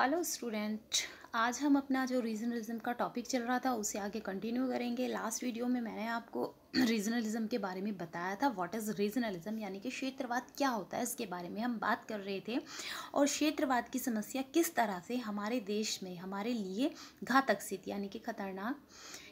hello student आज हम अपना जो रीजनलिज्म का टॉपिक चल रहा था उसे आगे कंटिन्यू करेंगे लास्ट वीडियो में मैंने आपको रीजनलिज्म के बारे में बताया था व्हाट इज़ रीजनलिज्म यानी कि क्षेत्रवाद क्या होता है इसके बारे में हम बात कर रहे थे और क्षेत्रवाद की समस्या किस तरह से हमारे देश में हमारे लिए घातक स्थिति यानी कि खतरनाक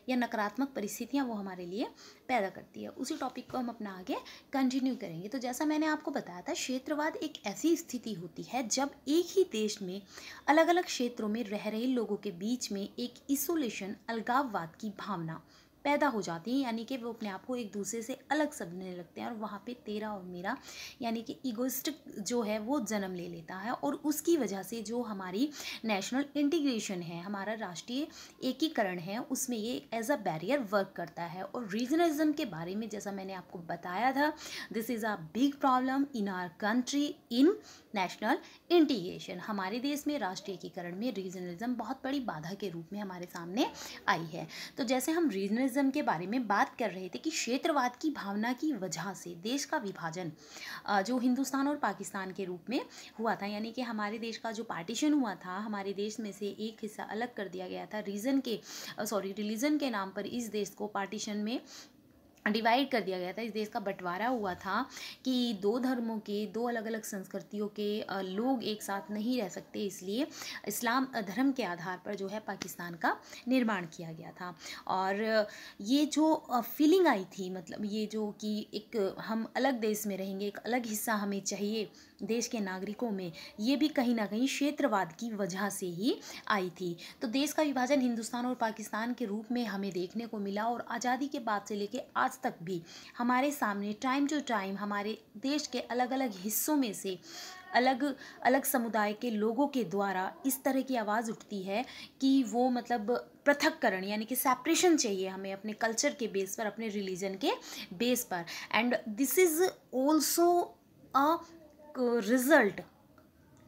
या नकारात्मक परिस्थितियाँ वो हमारे लिए पैदा करती है उसी टॉपिक को हम अपना आगे कंटिन्यू करेंगे तो जैसा मैंने आपको बताया था क्षेत्रवाद एक ऐसी स्थिति होती है जब एक ही देश में अलग अलग क्षेत्रों में रह रहे लोगों के बीच में एक इसोलेशन अलगाववाद की भावना पैदा हो जाती हैं यानी कि वो अपने आप को एक दूसरे से अलग समझने लगते हैं और वहाँ पे तेरा और मेरा यानी कि ईगोस्टिक जो है वो जन्म ले लेता है और उसकी वजह से जो हमारी नेशनल इंटीग्रेशन है हमारा राष्ट्रीय एकीकरण है उसमें ये एज अ बैरियर वर्क करता है और रीजनलिज्म के बारे में जैसा मैंने आपको बताया था this is a big problem in our country in national integration हमारे देश में राष्ट्रीय एकीकरण में रीजनलिज्म बहुत बड़ी बाधा के रूप में हमारे सामने आई है तो जैसे हम रीजनलिज्म फेडरलिज्म के बारे में बात कर रहे थे कि क्षेत्रवाद की भावना की वजह से देश का विभाजन जो हिंदुस्तान और पाकिस्तान के रूप में हुआ था यानी कि हमारे देश का जो पार्टीशन हुआ था हमारे देश में से एक हिस्सा अलग कर दिया गया था रीज़न के सॉरी रिलीजन के नाम पर इस देश को पार्टीशन में डिवाइड कर दिया गया था इस देश का बंटवारा हुआ था कि दो धर्मों के दो अलग अलग संस्कृतियों के लोग एक साथ नहीं रह सकते इसलिए इस्लाम धर्म के आधार पर जो है पाकिस्तान का निर्माण किया गया था और ये जो फीलिंग आई थी मतलब ये जो कि एक हम अलग देश में रहेंगे एक अलग हिस्सा हमें चाहिए देश के नागरिकों में ये भी कहीं ना कहीं क्षेत्रवाद की वजह से ही आई थी तो देश का विभाजन हिंदुस्तान और पाकिस्तान के रूप में हमें देखने को मिला और आज़ादी के बाद से लेकर आज तक भी हमारे सामने टाइम टू टाइम हमारे देश के अलग अलग हिस्सों में से अलग अलग समुदाय के लोगों के द्वारा इस तरह की आवाज़ उठती है कि वो मतलब पृथककरण यानी कि सेपरेशन चाहिए हमें अपने कल्चर के बेस पर अपने रिलीजन के बेस पर and this is also a result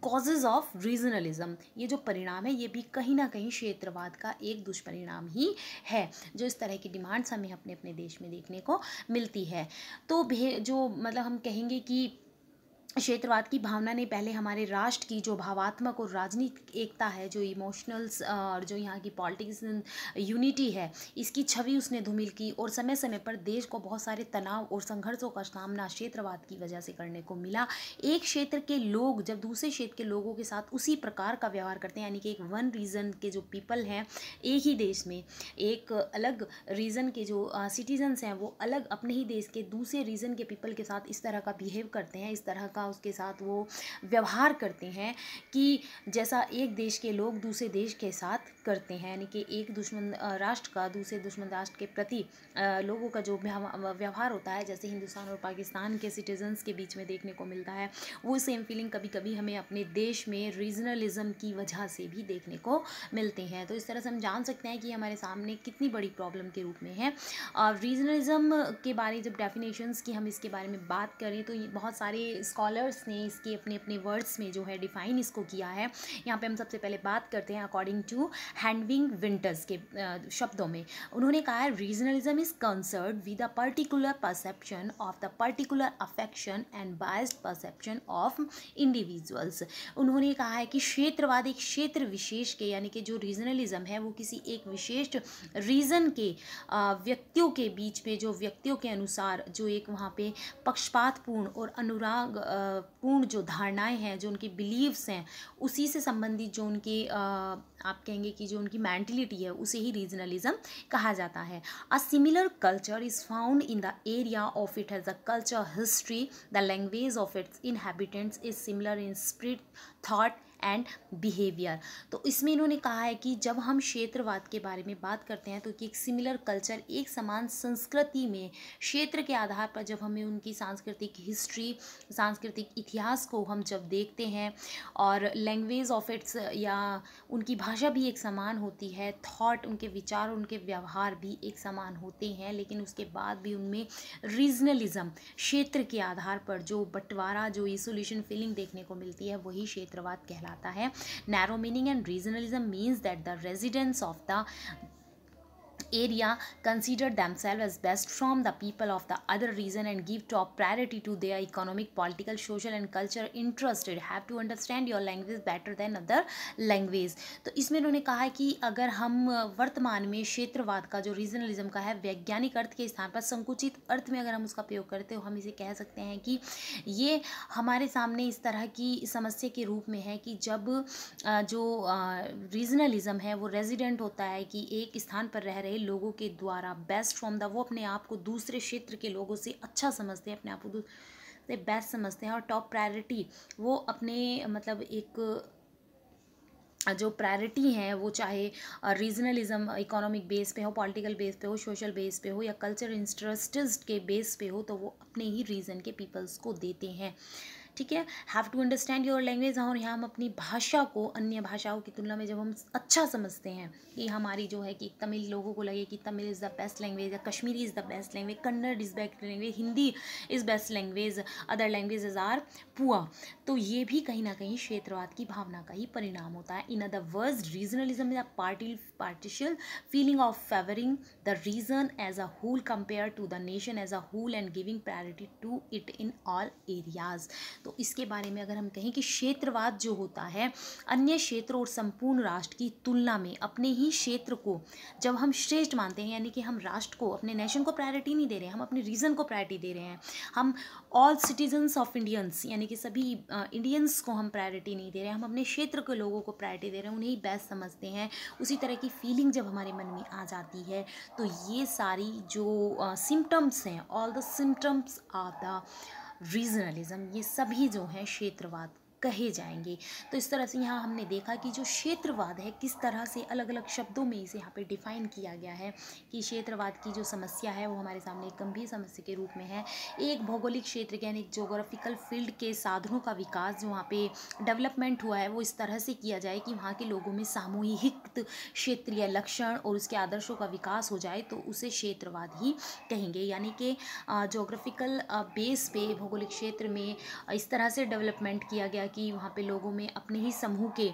causes of regionalism ये जो परिणाम है ये भी कहीं ना कहीं क्षेत्रवाद का एक दुष्परिणाम ही है जो इस तरह की डिमांड्स हमें अपने अपने देश में देखने को मिलती है तो भे जो मतलब हम कहेंगे कि क्षेत्रवाद की भावना ने पहले हमारे राष्ट्र की जो भावात्मक और राजनीतिक एकता है जो इमोशनल्स और जो यहाँ की पॉलिटिक्स यूनिटी है इसकी छवि उसने धूमिल की और समय समय पर देश को बहुत सारे तनाव और संघर्षों का सामना क्षेत्रवाद की वजह से करने को मिला एक क्षेत्र के लोग जब दूसरे क्षेत्र के लोगों के साथ उसी प्रकार का व्यवहार करते हैं यानी कि एक वन रीजन के जो पीपल हैं एक ही देश में एक अलग रीजन के जो सिटीजन्स हैं वो अलग अपने ही देश के दूसरे रीजन के पीपल के साथ इस तरह का बिहेव करते हैं इस तरह का का उसके साथ वो व्यवहार करते हैं कि जैसा एक देश के लोग दूसरे देश के साथ करते हैं यानी कि एक दुश्मन राष्ट्र का दूसरे दुश्मन राष्ट्र के प्रति लोगों का जो व्यवहार होता है जैसे हिंदुस्तान और पाकिस्तान के सिटीजन्स के बीच में देखने को मिलता है वो सेम फीलिंग कभी कभी हमें अपने देश में रीजनलिज्म की वजह से भी देखने को मिलते हैं तो इस तरह से हम जान सकते हैं कि हमारे सामने कितनी बड़ी प्रॉब्लम के रूप में है रीजनलिज्म के बारे जब डेफिनेशंस की हम इसके बारे में बात करें तो बहुत सारे स्कॉल स्कॉलर्स ने इसके अपने अपने वर्ड्स में जो है डिफाइन इसको किया है यहाँ पे हम सबसे पहले बात करते हैं अकॉर्डिंग टू हैंडविंग विंटर्स के शब्दों में उन्होंने कहा regionalism is concerned with a particular perception of the particular affection and biased perception of individuals उन्होंने कहा है कि क्षेत्रवाद एक क्षेत्र विशेष के यानी कि जो रीजनलिज्म है वो किसी एक विशेष रीज़न के व्यक्तियों के बीच में जो व्यक्तियों के अनुसार जो एक वहाँ पे पक्षपातपूर्ण और अनुराग पूर्ण जो धारणाएं हैं जो उनकी बिलीव्स हैं उसी से संबंधित जो उनकी आप कहेंगे कि जो उनकी मैंटिलिटी है उसे ही रीजनलिज्म कहा जाता है a similar culture is found in the area of it has a culture history the language of its inhabitants is similar in spirit thought and behaviour तो इसमें इन्होंने कहा है कि जब हम क्षेत्रवाद के बारे में बात करते हैं तो कि एक सिमिलर कल्चर एक समान संस्कृति में क्षेत्र के आधार पर जब हमें उनकी सांस्कृतिक हिस्ट्री सांस्कृतिक इतिहास को हम जब देखते हैं और लैंग्वेज ऑफ इट्स या उनकी भाषा भी एक समान होती है थॉट उनके विचार उनके व्यवहार भी एक समान होते हैं लेकिन उसके बाद भी उनमें रीजनलिज़म क्षेत्र के आधार पर जो बंटवारा जो इसोल्यूशन फीलिंग देखने को मिलती है वही क्षेत्रवाद कहलाता जाता है narrow meaning and regionalism means that the residence of the area consider themselves as best from the people of the other region and give top priority to their economic political social and cultural interested have to understand your language better than other language तो इसमें उन्होंने कहा है कि अगर हम वर्तमान में क्षेत्रवाद का जो रीजनलिज्म का है वैज्ञानिक अर्थ के स्थान पर संकुचित अर्थ में अगर हम उसका प्रयोग करते हो हम इसे कह सकते हैं कि ये हमारे सामने इस तरह की समस्या के रूप में है कि जब जो रीजनलिज्म है वो रेजिडेंट होता है कि एक स्थान पर रह रहे लोगों के द्वारा बेस्ट फ्रॉम द वो अपने आप को दूसरे क्षेत्र के लोगों से अच्छा समझते हैं अपने आप को दूसरे बेस्ट समझते हैं और टॉप प्रायोरिटी वो अपने मतलब एक जो प्रायोरिटी हैं वो चाहे रीजनलिज्म इकोनॉमिक बेस पे हो पॉलिटिकल बेस पे हो सोशल बेस पे हो या कल्चर इंस्ट्रस्ट के बेस पे हो तो वो अपने ही रीजन के पीपल्स को देते हैं ठीक है have to understand your language और यहाँ हम अपनी भाषा को अन्य भाषाओं की तुलना में जब हम अच्छा समझते हैं कि हमारी जो है कि तमिल लोगों को लगे कि Tamil is the best language या Kashmiri is the best language Kannada is best language Hindi is best language other languages are poor तो ये भी कहीं ना कहीं क्षेत्रवाद की भावना का ही परिणाम होता है in other word regionalism is a party partial feeling of favouring the region as a whole compare to the nation as a whole and giving priority to it in all areas तो इसके बारे में अगर हम कहें कि क्षेत्रवाद जो होता है अन्य क्षेत्र और संपूर्ण राष्ट्र की तुलना में अपने ही क्षेत्र को जब हम श्रेष्ठ मानते हैं यानी कि हम राष्ट्र को अपने नेशन को प्रायोरिटी नहीं दे रहे हैं हम अपने रीजन को प्रायोरिटी दे रहे हैं हम ऑल सिटीजन्स ऑफ इंडियंस यानी कि सभी इंडियंस को हम प्रायोरिटी नहीं दे रहे हैं हम अपने क्षेत्र के लोगों को प्रायोरिटी दे रहे हैं उन्हें ही बेस्ट समझते हैं उसी तरह की फीलिंग जब हमारे मन में आ जाती है तो ये सारी जो सिम्टम्स हैं all the symptoms of the regionalism ये सभी जो हैं क्षेत्रवाद कहे जाएंगे तो इस तरह से यहाँ हमने देखा कि जो क्षेत्रवाद है किस तरह से अलग अलग शब्दों में इसे यहाँ पे डिफाइन किया गया है कि क्षेत्रवाद की जो समस्या है वो हमारे सामने एक गंभीर समस्या के रूप में है एक भौगोलिक क्षेत्र के यानी जोग्राफिकल फील्ड के साधनों का विकास जो वहाँ पे डेवलपमेंट हुआ है वो इस तरह से किया जाए कि वहाँ के लोगों में सामूहिक क्षेत्रीय लक्षण और उसके आदर्शों का विकास हो जाए तो उसे क्षेत्रवाद ही कहेंगे यानी कि जोग्राफिकल बेस पे भौगोलिक क्षेत्र में इस तरह से डेवलपमेंट किया गया कि वहाँ पे लोगों में अपने ही समूह के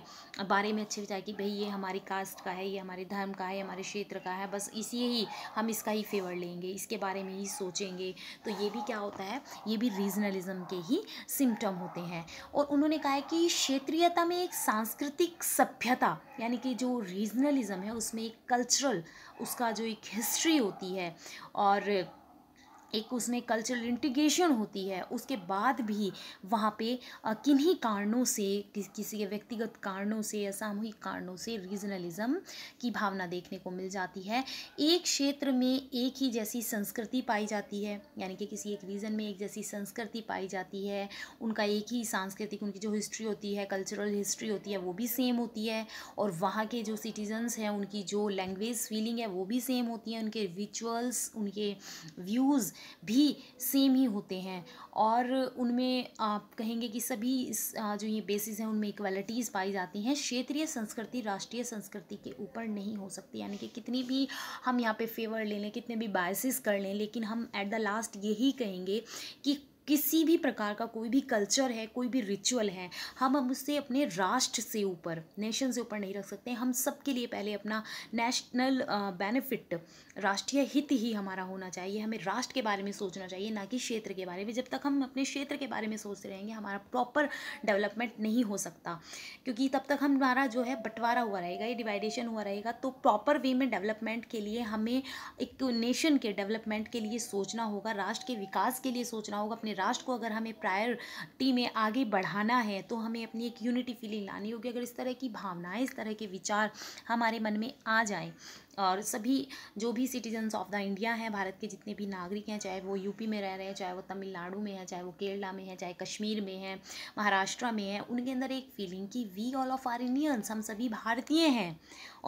बारे में अच्छे विचार कि भाई ये हमारी कास्ट का है ये हमारे धर्म का है हमारे क्षेत्र का है बस इसी ही हम इसका ही फेवर लेंगे इसके बारे में ही सोचेंगे तो ये भी क्या होता है ये भी रीजनलिज्म के ही सिम्टम होते हैं और उन्होंने कहा है कि क्षेत्रीयता में एक सांस्कृतिक सभ्यता यानी कि जो रीजनलिज्म है उसमें एक कल्चरल उसका जो एक हिस्ट्री होती है और एक उसमें कल्चरल इंटीग्रेशन होती है उसके बाद भी वहाँ पे किन्हीं कारणों से किस किसी के व्यक्तिगत कारणों से या सामूहिक कारणों से रीजनलिज़म की भावना देखने को मिल जाती है एक क्षेत्र में एक ही जैसी संस्कृति पाई जाती है यानी कि किसी एक रीजन में एक जैसी संस्कृति पाई जाती है उनका एक ही सांस्कृतिक उनकी जो हिस्ट्री होती है कल्चरल हिस्ट्री होती है वो भी सेम होती है और वहाँ के जो सिटीजन्स हैं उनकी जो लैंग्वेज फीलिंग है वो भी सेम होती है उनके रिचुअल्स उनके व्यूज़ भी सेम ही होते हैं और उनमें आप कहेंगे कि सभी जो ये बेसिस हैं उनमें इक्वालिटीज़ पाई जाती हैं क्षेत्रीय संस्कृति राष्ट्रीय संस्कृति के ऊपर नहीं हो सकती यानी कि कितनी भी हम यहाँ पे फेवर ले लें कितने भी बायसेस कर लें लेकिन हम एट द लास्ट यही कहेंगे कि किसी भी प्रकार का कोई भी कल्चर है कोई भी रिचुअल है हम हम उससे अपने राष्ट्र से ऊपर नेशन से ऊपर नहीं रख सकते हम सब के लिए पहले अपना नेशनल बेनिफिट राष्ट्रीय हित ही हमारा होना चाहिए हमें राष्ट्र के बारे में सोचना चाहिए ना कि क्षेत्र के बारे में जब तक हम अपने क्षेत्र के बारे में सोचते रहेंगे हमारा प्रॉपर डेवलपमेंट नहीं हो सकता क्योंकि तब तक हमारा जो है बंटवारा हुआ रहेगा ये डिवाइडेशन हुआ रहेगा तो प्रॉपर वे में डेवलपमेंट के लिए हमें एक नेशन के डेवलपमेंट के लिए सोचना होगा राष्ट्र के विकास के लिए सोचना होगा अपने राष्ट्र को अगर हमें प्रायोरिटी में आगे बढ़ाना है तो हमें अपनी एक यूनिटी फीलिंग लानी होगी अगर इस तरह की भावनाएं इस तरह के विचार हमारे मन में आ जाएं और सभी जो भी सिटीजन्स ऑफ द इंडिया हैं भारत के जितने भी नागरिक हैं चाहे वो यूपी में रह रहे हैं चाहे वो तमिलनाडु में है चाहे वो केरला में है चाहे कश्मीर में है महाराष्ट्र में है उनके अंदर एक फीलिंग कि we all of our Indians हम सभी भारतीय हैं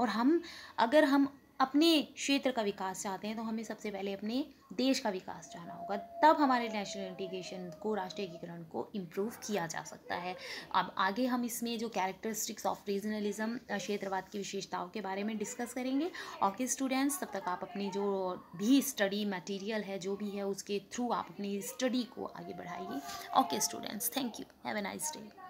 और हम अगर हम अपने क्षेत्र का विकास चाहते हैं तो हमें सबसे पहले अपने देश का विकास चाहना होगा तब हमारे नेशनल इंटीग्रेशन को राष्ट्रीय एकीकरण को इम्प्रूव किया जा सकता है अब आगे हम इसमें जो कैरेक्टरिस्टिक्स ऑफ रीजनलिज्म क्षेत्रवाद की विशेषताओं के बारे में डिस्कस करेंगे और स्टूडेंट्स तब तक आप अपनी जो भी स्टडी मटेरियल है जो भी है उसके थ्रू आप अपनी स्टडी को आगे बढ़ाइए okay students thank you have a nice day